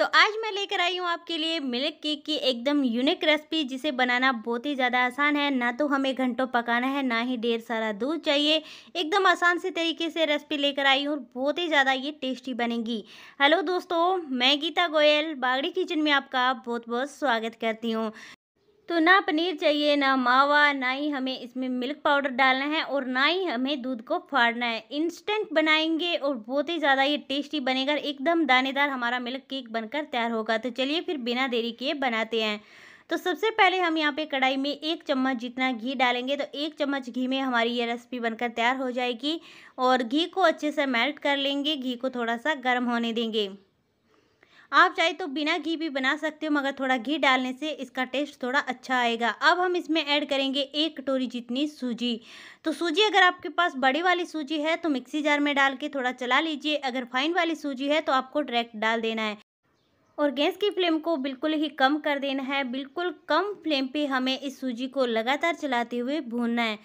तो आज मैं लेकर आई हूँ आपके लिए मिल्क केक की एकदम यूनिक रेसिपी जिसे बनाना बहुत ही ज़्यादा आसान है ना तो हमें घंटों पकाना है ना ही ढेर सारा दूध चाहिए एकदम आसान से तरीके से रेसिपी लेकर आई हूँ और बहुत ही ज़्यादा ये टेस्टी बनेगी हेलो दोस्तों मैं गीता गोयल बागड़ी किचन में आपका बहुत बहुत स्वागत करती हूँ तो ना पनीर चाहिए ना मावा ना ही हमें इसमें मिल्क पाउडर डालना है और ना ही हमें दूध को फाड़ना है इंस्टेंट बनाएंगे और बहुत ही ज़्यादा ये टेस्टी बनेगा एकदम दानेदार हमारा मिल्क केक बनकर तैयार होगा तो चलिए फिर बिना देरी किए बनाते हैं तो सबसे पहले हम यहाँ पे कढ़ाई में एक चम्मच जितना घी डालेंगे तो एक चम्मच घी में हमारी ये रेसिपी बनकर तैयार हो जाएगी और घी को अच्छे से मेल्ट कर लेंगे घी को थोड़ा सा गर्म होने देंगे आप चाहे तो बिना घी भी बना सकते हो मगर थोड़ा घी डालने से इसका टेस्ट थोड़ा अच्छा आएगा अब हम इसमें ऐड करेंगे एक कटोरी जितनी सूजी तो सूजी अगर आपके पास बड़ी वाली सूजी है तो मिक्सी जार में डाल के थोड़ा चला लीजिए अगर फाइन वाली सूजी है तो आपको डायरेक्ट डाल देना है और गैस की फ्लेम को बिल्कुल ही कम कर देना है बिल्कुल कम फ्लेम पे हमें इस सूजी को लगातार चलाते हुए भूनना है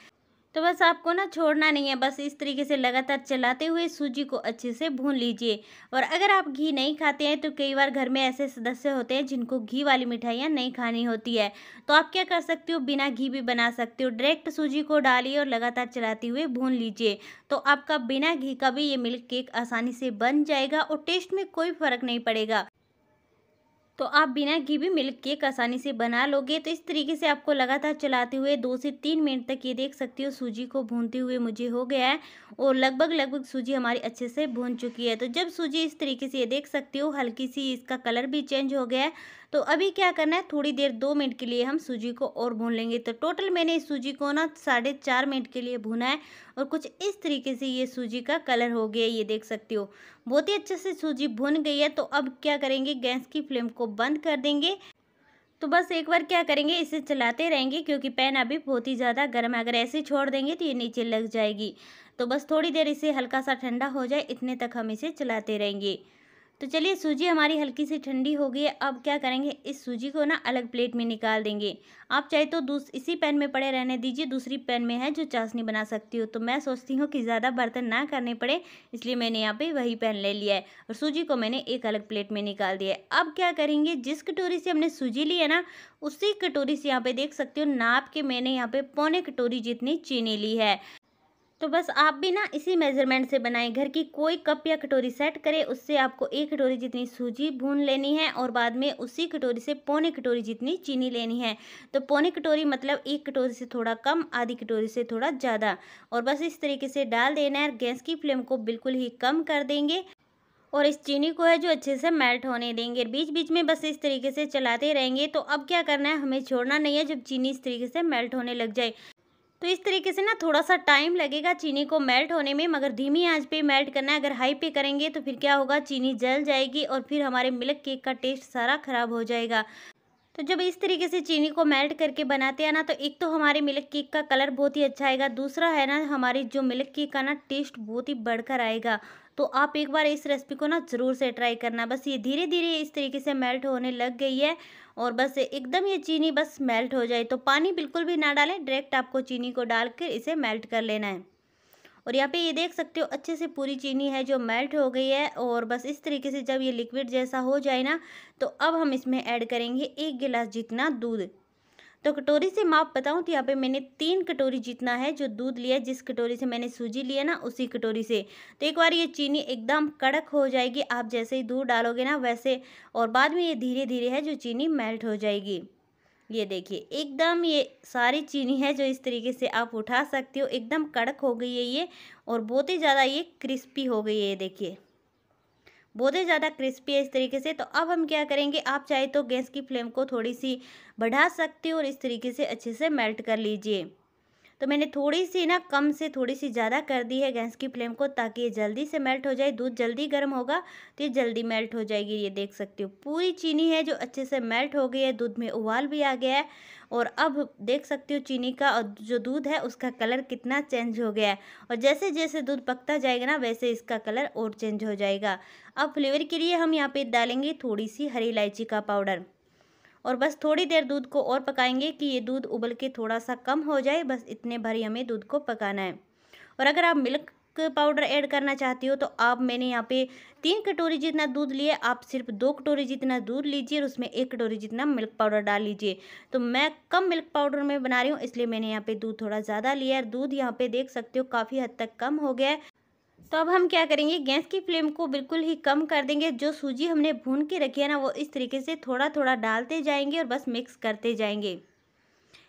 तो बस आपको ना छोड़ना नहीं है बस इस तरीके से लगातार चलाते हुए सूजी को अच्छे से भून लीजिए और अगर आप घी नहीं खाते हैं तो कई बार घर में ऐसे सदस्य होते हैं जिनको घी वाली मिठाइयाँ नहीं खानी होती है तो आप क्या कर सकते हो बिना घी भी बना सकते हो डायरेक्ट सूजी को डालिए और लगातार चलाते हुए भून लीजिए तो आपका बिना घी का भी ये मिल्क केक आसानी से बन जाएगा और टेस्ट में कोई फ़र्क नहीं पड़ेगा तो आप बिना घी भी मिल्क केक आसानी से बना लोगे तो इस तरीके से आपको लगातार चलाते हुए दो से तीन मिनट तक ये देख सकते हो सूजी को भूनते हुए मुझे हो गया है और लगभग लगभग सूजी हमारी अच्छे से भून चुकी है तो जब सूजी इस तरीके से ये देख सकते हो हल्की सी इसका कलर भी चेंज हो गया है तो अभी क्या करना है थोड़ी देर दो मिनट के लिए हम सूजी को और भून लेंगे तो टोटल मैंने इस सूजी को ना साढ़े चार मिनट के लिए भूना है और कुछ इस तरीके से ये सूजी का कलर हो गया ये देख सकते हो बहुत ही अच्छे से सूजी भुन गई है तो अब क्या करेंगे गैस की फ्लेम को बंद कर देंगे तो बस एक बार क्या करेंगे इसे चलाते रहेंगे क्योंकि पैन अभी बहुत ही ज़्यादा गर्म है अगर ऐसे छोड़ देंगे तो ये नीचे लग जाएगी तो बस थोड़ी देर इसे हल्का सा ठंडा हो जाए इतने तक हम इसे चलाते रहेंगे तो चलिए सूजी हमारी हल्की सी ठंडी हो गई है अब क्या करेंगे इस सूजी को ना अलग प्लेट में निकाल देंगे आप चाहे तो दूस इसी पैन में पड़े रहने दीजिए दूसरी पैन में है जो चाशनी बना सकती हो तो मैं सोचती हूँ कि ज़्यादा बर्तन ना करने पड़े इसलिए मैंने यहाँ पे वही पैन ले लिया है और सूजी को मैंने एक अलग प्लेट में निकाल दिया है अब क्या करेंगे जिस कटोरी से हमने सूजी ली है ना उसी कटोरी से यहाँ पर देख सकते हो नाप के मैंने यहाँ पर पौने कटोरी जितनी चीनी ली है तो बस आप भी ना इसी मेज़रमेंट से बनाएं घर की कोई कप या कटोरी सेट करें उससे आपको एक कटोरी जितनी सूजी भून लेनी है और बाद में उसी कटोरी से पौने कटोरी जितनी चीनी लेनी है तो पौने कटोरी मतलब एक कटोरी से थोड़ा कम आधी कटोरी से थोड़ा ज़्यादा और बस इस तरीके से डाल देना है गैस की फ्लेम को बिल्कुल ही कम कर देंगे और इस चीनी को है जो अच्छे से मेल्ट होने देंगे बीच बीच में बस इस तरीके से चलाते रहेंगे तो अब क्या करना है हमें छोड़ना नहीं है जब चीनी इस तरीके से मेल्ट होने लग जाए तो इस तरीके से ना थोड़ा सा टाइम लगेगा चीनी को मेल्ट होने में मगर धीमी आंच पे मेल्ट करना है अगर हाई पे करेंगे तो फिर क्या होगा चीनी जल जाएगी और फिर हमारे मिल्क केक का टेस्ट सारा ख़राब हो जाएगा तो जब इस तरीके से चीनी को मेल्ट करके बनाते हैं ना तो एक तो हमारे मिल्क केक का कलर बहुत ही अच्छा आएगा दूसरा है ना हमारी जो मिल्क केक का ना टेस्ट बहुत ही बढ़कर आएगा तो आप एक बार इस रेसिपी को ना ज़रूर से ट्राई करना बस ये धीरे धीरे इस तरीके से मेल्ट होने लग गई है और बस एकदम ये चीनी बस मेल्ट हो जाए तो पानी बिल्कुल भी ना डालें डायरेक्ट आपको चीनी को डाल कर इसे मेल्ट कर लेना है और यहाँ पे ये देख सकते हो अच्छे से पूरी चीनी है जो मेल्ट हो गई है और बस इस तरीके से जब ये लिक्विड जैसा हो जाए ना तो अब हम इसमें ऐड करेंगे एक गिलास जितना दूध तो कटोरी से माप बताऊँ तो यहाँ पे मैंने तीन कटोरी जितना है जो दूध लिया जिस कटोरी से मैंने सूजी लिया ना उसी कटोरी से तो एक बार ये चीनी एकदम कड़क हो जाएगी आप जैसे ही दूध डालोगे ना वैसे और बाद में ये धीरे धीरे है जो चीनी मेल्ट हो जाएगी ये देखिए एकदम ये सारी चीनी है जो इस तरीके से आप उठा सकते हो एकदम कड़क हो गई है ये और बहुत ही ज़्यादा ये क्रिस्पी हो गई है ये देखिए बहुत ही ज़्यादा क्रिस्पी है इस तरीके से तो अब हम क्या करेंगे आप चाहे तो गैस की फ्लेम को थोड़ी सी बढ़ा सकते हो और इस तरीके से अच्छे से मेल्ट कर लीजिए तो मैंने थोड़ी सी ना कम से थोड़ी सी ज़्यादा कर दी है गैस की फ्लेम को ताकि ये जल्दी से मेल्ट हो जाए दूध जल्दी गर्म होगा तो ये जल्दी मेल्ट हो जाएगी ये देख सकते हो पूरी चीनी है जो अच्छे से मेल्ट हो गई है दूध में उबाल भी आ गया है और अब देख सकते हो चीनी का और जो दूध है उसका कलर कितना चेंज हो गया है और जैसे जैसे दूध पकता जाएगा ना वैसे इसका कलर और चेंज हो जाएगा अब फ्लेवर के लिए हम यहाँ पर डालेंगे थोड़ी सी हरी इलायची का पाउडर और बस थोड़ी देर दूध को और पकाएंगे कि ये दूध उबल के थोड़ा सा कम हो जाए बस इतने भर हमें दूध को पकाना है और अगर आप मिल्क पाउडर ऐड करना चाहती हो तो आप मैंने यहाँ पे तीन कटोरी जितना दूध लिए आप सिर्फ दो कटोरी जितना दूध लीजिए और उसमें एक कटोरी जितना मिल्क पाउडर डाल लीजिए तो मैं कम मिल्क पाउडर में बना रही हूँ इसलिए मैंने यहाँ पे दूध थोड़ा ज़्यादा लिया है दूध यहाँ पे देख सकते हो काफ़ी हद तक कम हो गया है तो अब हम क्या करेंगे गैस की फ्लेम को बिल्कुल ही कम कर देंगे जो सूजी हमने भून के रखी है ना वो इस तरीके से थोड़ा थोड़ा डालते जाएंगे और बस मिक्स करते जाएंगे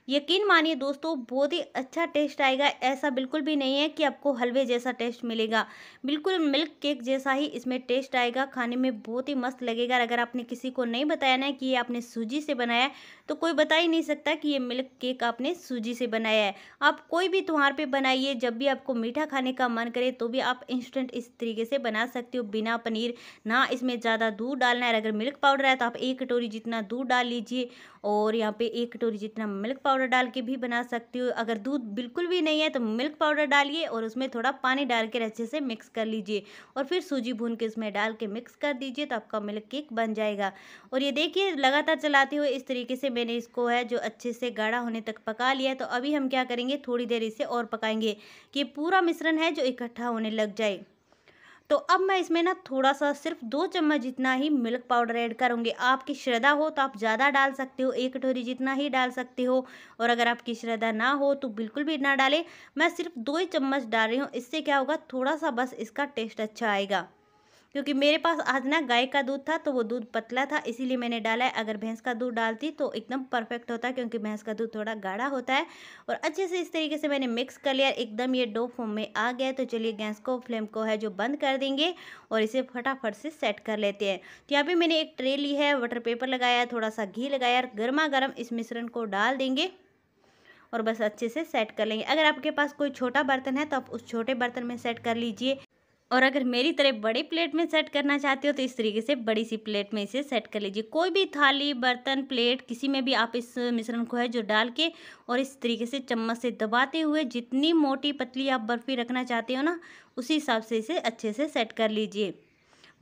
यकीन मानिए दोस्तों बहुत ही अच्छा टेस्ट आएगा ऐसा बिल्कुल भी नहीं है कि आपको हलवे जैसा टेस्ट मिलेगा बिल्कुल मिल्क केक जैसा ही इसमें टेस्ट आएगा खाने में बहुत ही मस्त लगेगा अगर आपने किसी को नहीं बताया ना कि ये आपने सूजी से बनाया है तो कोई बता ही नहीं सकता कि ये मिल्क केक आपने सूजी से बनाया है आप कोई भी त्यौहार पर बनाइए जब भी आपको मीठा खाने का मन करे तो भी आप इंस्टेंट इस तरीके से बना सकते हो बिना पनीर ना इसमें ज़्यादा दूध डालना है अगर मिल्क पाउडर है तो आप एक कटोरी जितना दूध डाल लीजिए और यहाँ पर एक कटोरी जितना मिल्क पाउडर पाउडर डाल के भी बना सकती हो अगर दूध बिल्कुल भी नहीं है तो मिल्क पाउडर डालिए और उसमें थोड़ा पानी डाल के अच्छे से मिक्स कर लीजिए और फिर सूजी भून के उसमें डाल के मिक्स कर दीजिए तो आपका मिल्क केक बन जाएगा और ये देखिए लगातार चलाते हुए इस तरीके से मैंने इसको है जो अच्छे से गाढ़ा होने तक पका लिया तो अभी हम क्या करेंगे थोड़ी देर इसे और पकाएंगे कि पूरा मिश्रण है जो इकट्ठा होने लग जाए तो अब मैं इसमें ना थोड़ा सा सिर्फ दो चम्मच जितना ही मिल्क पाउडर ऐड करूँगी आपकी श्रद्धा हो तो आप ज़्यादा डाल सकते हो एक कटोरी जितना ही डाल सकते हो और अगर आपकी श्रद्धा ना हो तो बिल्कुल भी ना डालें मैं सिर्फ दो ही चम्मच डाल रही हूँ इससे क्या होगा थोड़ा सा बस इसका टेस्ट अच्छा आएगा क्योंकि मेरे पास आज ना गाय का दूध था तो वो दूध पतला था इसीलिए मैंने डाला है अगर भैंस का दूध डालती तो एकदम परफेक्ट होता क्योंकि भैंस का दूध थोड़ा गाढ़ा होता है और अच्छे से इस तरीके से मैंने मिक्स कर लिया एकदम ये डो फॉर्म में आ गया तो चलिए गैस को फ्लेम को है जो बंद कर देंगे और इसे फटाफट से सेट कर लेते हैं तो यहाँ पर मैंने एक ट्रे ली है वाटर पेपर लगाया थोड़ा सा घी लगाया गर्मा गर्म इस मिश्रण को डाल देंगे और बस अच्छे से सेट कर लेंगे अगर आपके पास कोई छोटा बर्तन है तो आप उस छोटे बर्तन में सेट कर लीजिए और अगर मेरी तरह बड़े प्लेट में सेट करना चाहते हो तो इस तरीके से बड़ी सी प्लेट में इसे सेट कर लीजिए कोई भी थाली बर्तन प्लेट किसी में भी आप इस मिश्रण को है जो डाल के और इस तरीके से चम्मच से दबाते हुए जितनी मोटी पतली आप बर्फ़ी रखना चाहते हो ना उसी हिसाब से इसे अच्छे से सेट कर लीजिए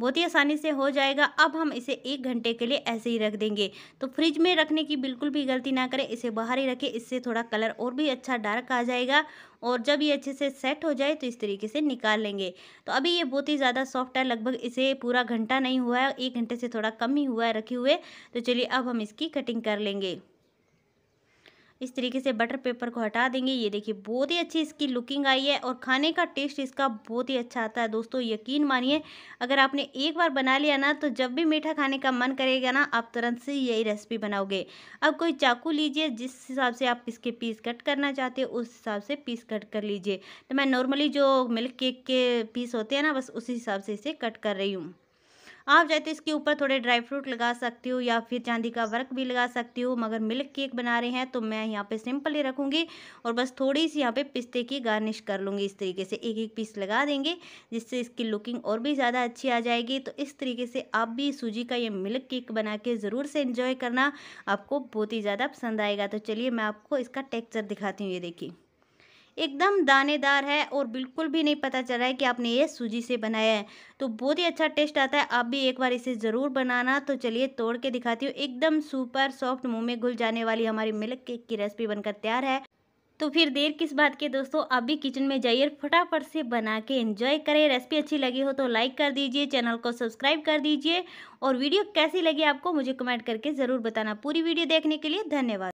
बहुत ही आसानी से हो जाएगा अब हम इसे एक घंटे के लिए ऐसे ही रख देंगे तो फ्रिज में रखने की बिल्कुल भी गलती ना करें इसे बाहर ही रखें इससे थोड़ा कलर और भी अच्छा डार्क आ जाएगा और जब ये अच्छे से सेट हो जाए तो इस तरीके से निकाल लेंगे तो अभी ये बहुत ही ज़्यादा सॉफ्ट है लगभग इसे पूरा घंटा नहीं हुआ है एक घंटे से थोड़ा कम ही हुआ है रखे हुए तो चलिए अब हम इसकी कटिंग कर लेंगे इस तरीके से बटर पेपर को हटा देंगे ये देखिए बहुत ही अच्छी इसकी लुकिंग आई है और खाने का टेस्ट इसका बहुत ही अच्छा आता है दोस्तों यकीन मानिए अगर आपने एक बार बना लिया ना तो जब भी मीठा खाने का मन करेगा ना आप तुरंत से यही रेसिपी बनाओगे अब कोई चाकू लीजिए जिस हिसाब से आप इसके पीस कट करना चाहते हो उस हिसाब से पीस कट कर लीजिए तो मैं नॉर्मली जो मिल्क केक के पीस होते हैं ना बस उसी हिसाब से इसे कट कर रही हूँ आप तो इसके ऊपर थोड़े ड्राई फ्रूट लगा सकती हो या फिर चांदी का वर्क भी लगा सकती हो मगर मिल्क केक बना रहे हैं तो मैं यहाँ पे सिंपल ही रखूँगी और बस थोड़ी सी यहाँ पे पिस्ते की गार्निश कर लूँगी इस तरीके से एक एक पीस लगा देंगे जिससे इसकी लुकिंग और भी ज़्यादा अच्छी आ जाएगी तो इस तरीके से आप भी सूजी का ये मिल्क केक बना के ज़रूर से इन्जॉय करना आपको बहुत ही ज़्यादा पसंद आएगा तो चलिए मैं आपको इसका टेक्स्चर दिखाती हूँ ये देखिए एकदम दानेदार है और बिल्कुल भी नहीं पता चल रहा है कि आपने ये सूजी से बनाया है तो बहुत ही अच्छा टेस्ट आता है आप भी एक बार इसे ज़रूर बनाना तो चलिए तोड़ के दिखाती हूँ एकदम सुपर सॉफ्ट मुँह में घुल जाने वाली हमारी मिल्क केक की रेसिपी बनकर तैयार है तो फिर देर किस बात के दोस्तों आप भी किचन में जाइए फटाफट से बना के एंजॉय करें रेसिपी अच्छी लगी हो तो लाइक कर दीजिए चैनल को सब्सक्राइब कर दीजिए और वीडियो कैसी लगी आपको मुझे कमेंट करके ज़रूर बताना पूरी वीडियो देखने के लिए धन्यवाद